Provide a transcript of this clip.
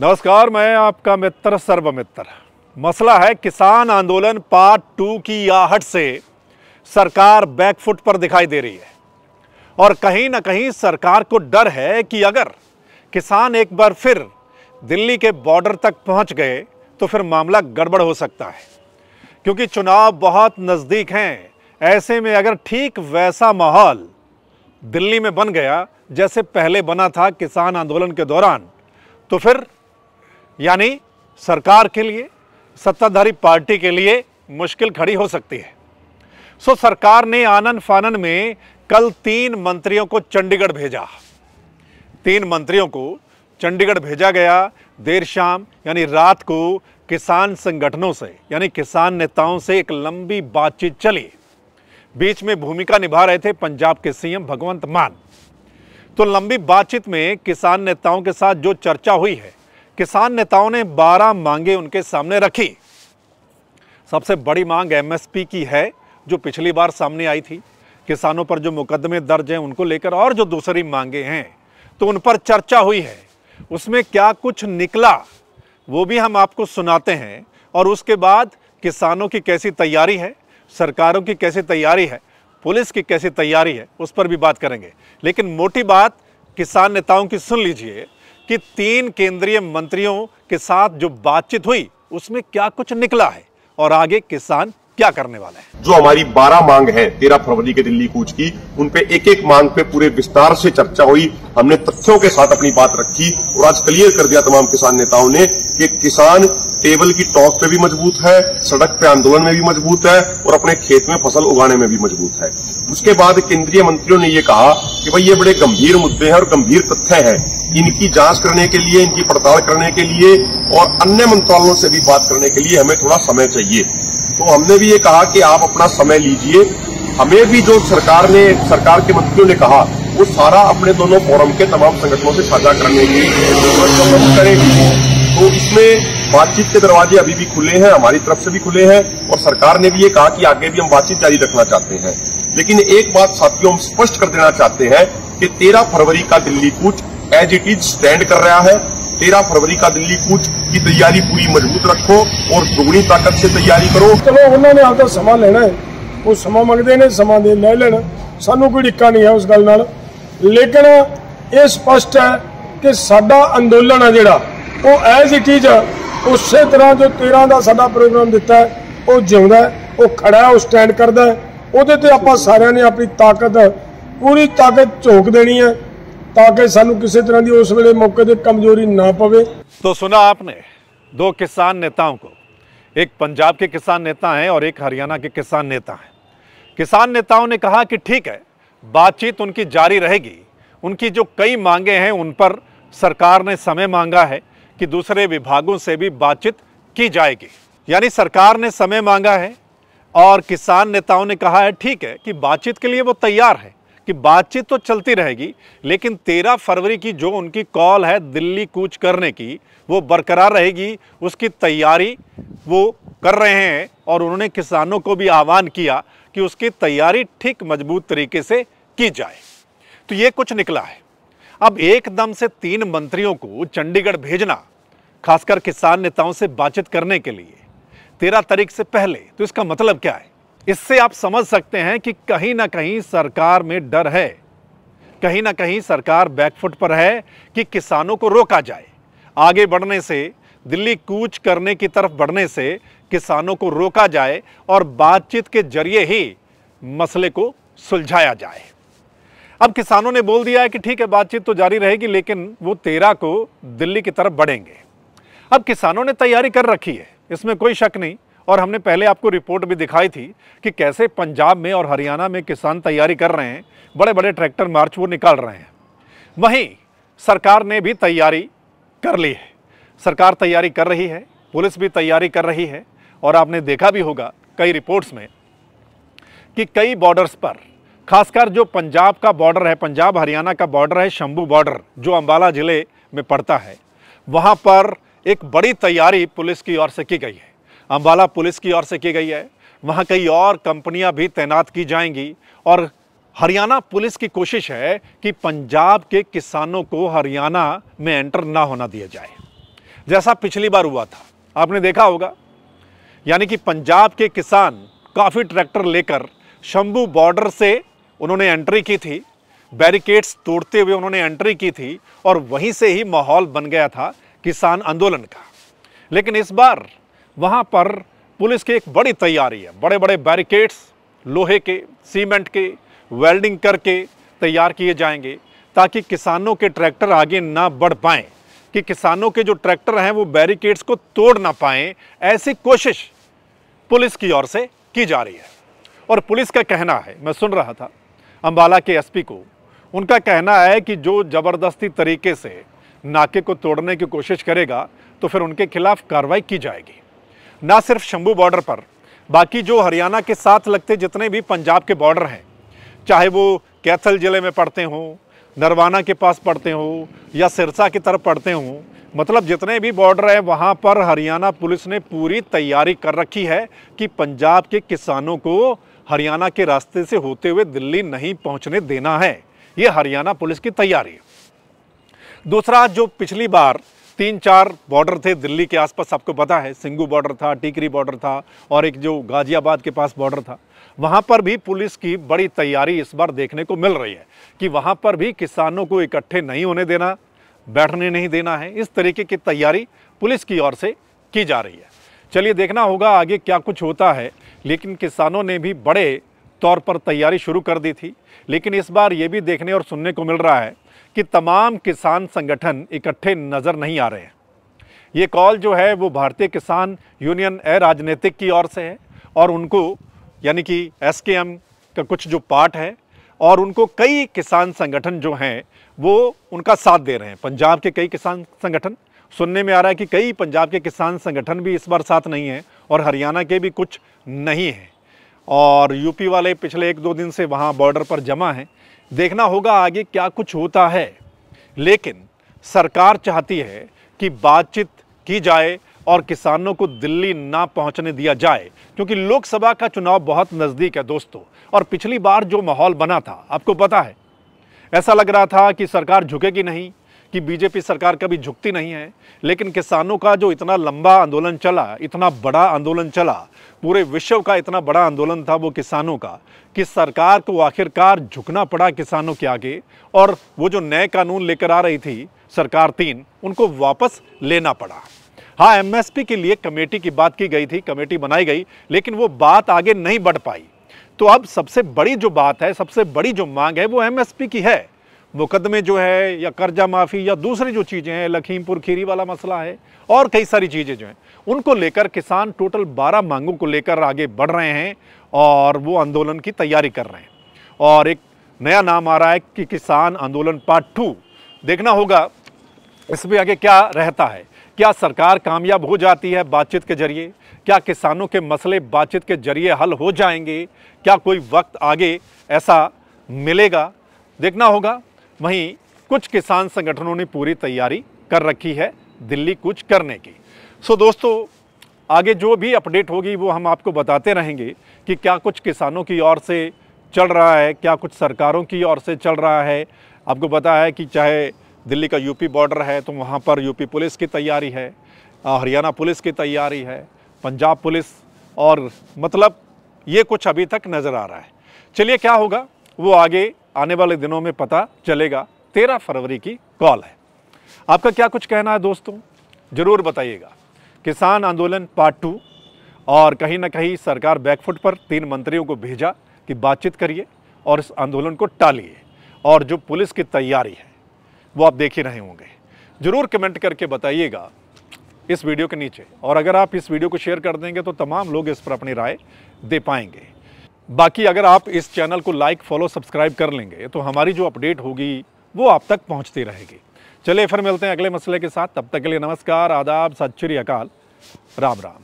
नमस्कार मैं आपका मित्र सर्व मित्र मसला है किसान आंदोलन पार्ट टू की आहट से सरकार बैकफुट पर दिखाई दे रही है और कहीं ना कहीं सरकार को डर है कि अगर किसान एक बार फिर दिल्ली के बॉर्डर तक पहुंच गए तो फिर मामला गड़बड़ हो सकता है क्योंकि चुनाव बहुत नज़दीक हैं ऐसे में अगर ठीक वैसा माहौल दिल्ली में बन गया जैसे पहले बना था किसान आंदोलन के दौरान तो फिर यानी सरकार के लिए सत्ताधारी पार्टी के लिए मुश्किल खड़ी हो सकती है सो सरकार ने आनंद फानन में कल तीन मंत्रियों को चंडीगढ़ भेजा तीन मंत्रियों को चंडीगढ़ भेजा गया देर शाम यानी रात को किसान संगठनों से यानी किसान नेताओं से एक लंबी बातचीत चली बीच में भूमिका निभा रहे थे पंजाब के सीएम भगवंत मान तो लंबी बातचीत में किसान नेताओं के साथ जो चर्चा हुई है किसान नेताओं ने 12 मांगे उनके सामने रखी सबसे बड़ी मांग एमएसपी की है जो पिछली बार सामने आई थी किसानों पर जो मुकदमे दर्ज हैं उनको लेकर और जो दूसरी मांगे हैं तो उन पर चर्चा हुई है उसमें क्या कुछ निकला वो भी हम आपको सुनाते हैं और उसके बाद किसानों की कैसी तैयारी है सरकारों की कैसी तैयारी है पुलिस की कैसी तैयारी है उस पर भी बात करेंगे लेकिन मोटी बात किसान नेताओं की सुन लीजिए कि तीन केंद्रीय मंत्रियों के साथ जो बातचीत हुई उसमें क्या कुछ निकला है और आगे किसान क्या करने वाला है जो हमारी बारह मांग है तेरह फरवरी के दिल्ली कूच की उनपे एक एक मांग पे पूरे विस्तार से चर्चा हुई हमने तथ्यों के साथ अपनी बात रखी और आज क्लियर कर दिया तमाम किसान नेताओं ने कि किसान टेबल की टॉक पे भी मजबूत है सड़क पे आंदोलन में भी मजबूत है और अपने खेत में फसल उगाने में भी मजबूत है उसके बाद केंद्रीय मंत्रियों ने ये कहा कि भाई ये बड़े गंभीर मुद्दे हैं और गंभीर तथ्य हैं इनकी जांच करने के लिए इनकी पड़ताल करने के लिए और अन्य मंत्रालयों से भी बात करने के लिए हमें थोड़ा समय चाहिए तो हमने भी ये कहा कि आप अपना समय लीजिए हमें भी जो सरकार ने सरकार के मंत्रियों ने कहा वो सारा अपने दोनों फोरम के तमाम संगठनों से साझा करने की लिए करेंगे तो इसमें बातचीत के दरवाजे अभी भी खुले हैं हमारी तरफ से भी खुले हैं और सरकार ने भी ये कहा कि आगे भी हम बातचीत जारी रखना चाहते हैं लेकिन एक बात साथियों हम स्पष्ट कर देना चाहते हैं कि तेरह फरवरी का दिल्ली कूच एज इट इज स्टैंड कर रहा है तेरह फरवरी का दिल्ली कूच की तैयारी पूरी मजबूत रखो और दोगुनी ताकत से तैयारी करो चलो उन्होंने आपका समा लेना है वो समा मंगते ने समा दे ले लेना सानू कोई डिक्का नहीं है उस गल लेकिन यह स्पष्ट है कि साडा अंदोलन है जोड़ा वो एज इट इज उस तरह जो तीर का ਸਾਡਾ प्रोग्राम दिता है वह ਜਿਉਂਦਾ वो खड़ा ਖੜਾ स्टैंड करता है वो ਹੈ ਉਹਦੇ ਤੇ ਆਪਾਂ ਸਾਰਿਆਂ ਨੇ ਆਪਣੀ ਤਾਕਤ ਪੂਰੀ ਤਾਕਤ ਝੋਕ ਦੇਣੀ ਹੈ ਤਾਂ ਕਿ ਸਾਨੂੰ ਕਿਸੇ ਤਰ੍ਹਾਂ ਦੀ ਉਸ ਵੇਲੇ ਮੌਕੇ तो सुना आपने दो किसान नेताओं को एक पंजाब के किसान नेता हैं और एक हरियाणा के किसान नेता हैं किसान नेताओं ने कहा कि ठीक है बातचीत उनकी जारी रहेगी उनकी जो कई मांगे हैं उन पर सरकार ने समय मांगा है कि दूसरे विभागों से भी बातचीत की जाएगी यानी सरकार ने समय मांगा है और किसान नेताओं ने कहा है ठीक है कि बातचीत के लिए वो तैयार है कि बातचीत तो चलती रहेगी लेकिन तेरह फरवरी की जो उनकी कॉल है दिल्ली कूच करने की वो बरकरार रहेगी उसकी तैयारी वो कर रहे हैं और उन्होंने किसानों को भी आह्वान किया कि उसकी तैयारी ठीक मजबूत तरीके से की जाए तो ये कुछ निकला है अब एकदम से तीन मंत्रियों को चंडीगढ़ भेजना खासकर किसान नेताओं से बातचीत करने के लिए तेरह तारीख से पहले तो इसका मतलब क्या है इससे आप समझ सकते हैं कि कहीं ना कहीं सरकार में डर है कहीं ना कहीं सरकार बैकफुट पर है कि किसानों को रोका जाए आगे बढ़ने से दिल्ली कूच करने की तरफ बढ़ने से किसानों को रोका जाए और बातचीत के जरिए ही मसले को सुलझाया जाए अब किसानों ने बोल दिया है कि ठीक है बातचीत तो जारी रहेगी लेकिन वो तेरह को दिल्ली की तरफ बढ़ेंगे अब किसानों ने तैयारी कर रखी है इसमें कोई शक नहीं और हमने पहले आपको रिपोर्ट भी दिखाई थी कि कैसे पंजाब में और हरियाणा में किसान तैयारी कर रहे हैं बड़े बड़े ट्रैक्टर मार्च वो निकाल रहे हैं वहीं सरकार ने भी तैयारी कर ली है सरकार तैयारी कर रही है पुलिस भी तैयारी कर रही है और आपने देखा भी होगा कई रिपोर्ट्स में कि कई बॉर्डर्स पर खासकर जो पंजाब का बॉर्डर है पंजाब हरियाणा का बॉर्डर है शंभू बॉर्डर जो अम्बाला ज़िले में पड़ता है वहाँ पर एक बड़ी तैयारी पुलिस की ओर से की गई है अम्बाला पुलिस की ओर से की गई है वहाँ कई और कंपनियाँ भी तैनात की जाएंगी और हरियाणा पुलिस की कोशिश है कि पंजाब के किसानों को हरियाणा में एंटर ना होना दिया जाए जैसा पिछली बार हुआ था आपने देखा होगा यानी कि पंजाब के किसान काफ़ी ट्रैक्टर लेकर शंभू बॉर्डर से उन्होंने एंट्री की थी बैरिकेड्स तोड़ते हुए उन्होंने एंट्री की थी और वहीं से ही माहौल बन गया था किसान आंदोलन का लेकिन इस बार वहाँ पर पुलिस की एक बड़ी तैयारी है बड़े बड़े बैरिकेड्स लोहे के सीमेंट के वेल्डिंग करके तैयार किए जाएंगे ताकि किसानों के ट्रैक्टर आगे ना बढ़ पाएँ कि किसानों के जो ट्रैक्टर हैं वो बैरिकेड्स को तोड़ ना पाएँ ऐसी कोशिश पुलिस की ओर से की जा रही है और पुलिस का कहना है मैं सुन रहा था अम्बाला के एसपी को उनका कहना है कि जो ज़बरदस्ती तरीके से नाके को तोड़ने की कोशिश करेगा तो फिर उनके खिलाफ कार्रवाई की जाएगी ना सिर्फ शंभू बॉर्डर पर बाकी जो हरियाणा के साथ लगते जितने भी पंजाब के बॉर्डर हैं चाहे वो कैथल ज़िले में पड़ते हों नरवाना के पास पड़ते हों या सिरसा की तरफ पड़ते हों मतलब जितने भी बॉर्डर हैं वहाँ पर हरियाणा पुलिस ने पूरी तैयारी कर रखी है कि पंजाब के किसानों को हरियाणा के रास्ते से होते हुए दिल्ली नहीं पहुंचने देना है ये हरियाणा पुलिस की तैयारी है दूसरा जो पिछली बार तीन चार बॉर्डर थे दिल्ली के आसपास आपको पता है सिंगू बॉर्डर था टीकरी बॉर्डर था और एक जो गाजियाबाद के पास बॉर्डर था वहाँ पर भी पुलिस की बड़ी तैयारी इस बार देखने को मिल रही है कि वहाँ पर भी किसानों को इकट्ठे नहीं होने देना बैठने नहीं देना है इस तरीके की तैयारी पुलिस की ओर से की जा रही है चलिए देखना होगा आगे क्या कुछ होता है लेकिन किसानों ने भी बड़े तौर पर तैयारी शुरू कर दी थी लेकिन इस बार ये भी देखने और सुनने को मिल रहा है कि तमाम किसान संगठन इकट्ठे नज़र नहीं आ रहे हैं ये कॉल जो है वो भारतीय किसान यूनियन राजनीतिक की ओर से है और उनको यानी कि एस का कुछ जो पार्ट है और उनको कई किसान संगठन जो हैं वो उनका साथ दे रहे हैं पंजाब के कई किसान संगठन सुनने में आ रहा है कि कई पंजाब के किसान संगठन भी इस बार साथ नहीं हैं और हरियाणा के भी कुछ नहीं हैं और यूपी वाले पिछले एक दो दिन से वहाँ बॉर्डर पर जमा हैं देखना होगा आगे क्या कुछ होता है लेकिन सरकार चाहती है कि बातचीत की जाए और किसानों को दिल्ली ना पहुंचने दिया जाए क्योंकि लोकसभा का चुनाव बहुत नज़दीक है दोस्तों और पिछली बार जो माहौल बना था आपको पता है ऐसा लग रहा था कि सरकार झुकेगी नहीं कि बीजेपी सरकार कभी झुकती नहीं है लेकिन किसानों का जो इतना लंबा आंदोलन चला इतना बड़ा आंदोलन चला पूरे विश्व का इतना बड़ा आंदोलन था वो किसानों का कि सरकार को आखिरकार झुकना पड़ा किसानों के आगे और वो जो नए कानून लेकर आ रही थी सरकार तीन उनको वापस लेना पड़ा हाँ एमएसपी के लिए कमेटी की बात की गई थी कमेटी बनाई गई लेकिन वो बात आगे नहीं बढ़ पाई तो अब सबसे बड़ी जो बात है सबसे बड़ी जो मांग है वो एमएसपी की है मुकदमे जो है या कर्जा माफ़ी या दूसरी जो चीज़ें हैं लखीमपुर खीरी वाला मसला है और कई सारी चीज़ें जो हैं उनको लेकर किसान टोटल बारह मांगों को लेकर आगे बढ़ रहे हैं और वो आंदोलन की तैयारी कर रहे हैं और एक नया नाम आ रहा है कि किसान आंदोलन पार्ट टू देखना होगा इसमें आगे क्या रहता है क्या सरकार कामयाब हो जाती है बातचीत के जरिए क्या किसानों के मसले बातचीत के जरिए हल हो जाएंगे क्या कोई वक्त आगे ऐसा मिलेगा देखना होगा वहीं कुछ किसान संगठनों ने पूरी तैयारी कर रखी है दिल्ली कुछ करने की सो दोस्तों आगे जो भी अपडेट होगी वो हम आपको बताते रहेंगे कि क्या कुछ किसानों की ओर से चल रहा है क्या कुछ सरकारों की ओर से चल रहा है आपको पता है कि चाहे दिल्ली का यूपी बॉर्डर है तो वहाँ पर यूपी पुलिस की तैयारी है हरियाणा पुलिस की तैयारी है पंजाब पुलिस और मतलब ये कुछ अभी तक नज़र आ रहा है चलिए क्या होगा वो आगे आने वाले दिनों में पता चलेगा तेरह फरवरी की कॉल है आपका क्या कुछ कहना है दोस्तों ज़रूर बताइएगा किसान आंदोलन पार्ट टू और कहीं ना कहीं सरकार बैकफुट पर तीन मंत्रियों को भेजा कि बातचीत करिए और इस आंदोलन को टालिए और जो पुलिस की तैयारी है वो आप देख ही रहे होंगे ज़रूर कमेंट करके बताइएगा इस वीडियो के नीचे और अगर आप इस वीडियो को शेयर कर देंगे तो तमाम लोग इस पर अपनी राय दे पाएंगे बाकी अगर आप इस चैनल को लाइक फॉलो सब्सक्राइब कर लेंगे तो हमारी जो अपडेट होगी वो आप तक पहुंचती रहेगी चलिए फिर मिलते हैं अगले मसले के साथ तब तक के लिए नमस्कार आदाब सत श्री अकाल राम राम